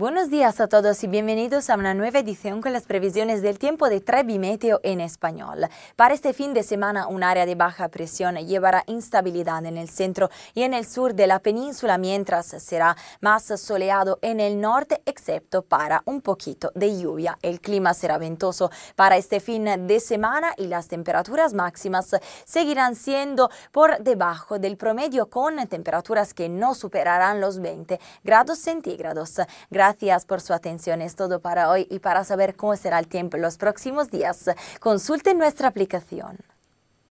Buenos días a todos y bienvenidos a una nueva edición con las previsiones del tiempo de trebimeteo Meteo en español. Para este fin de semana, un área de baja presión llevará instabilidad en el centro y en el sur de la península, mientras será más soleado en el norte, excepto para un poquito de lluvia. El clima será ventoso para este fin de semana y las temperaturas máximas seguirán siendo por debajo del promedio con temperaturas que no superarán los 20 grados centígrados. Gracias por su atención. Es todo para hoy y para saber cómo será el tiempo en los próximos días, consulte nuestra aplicación.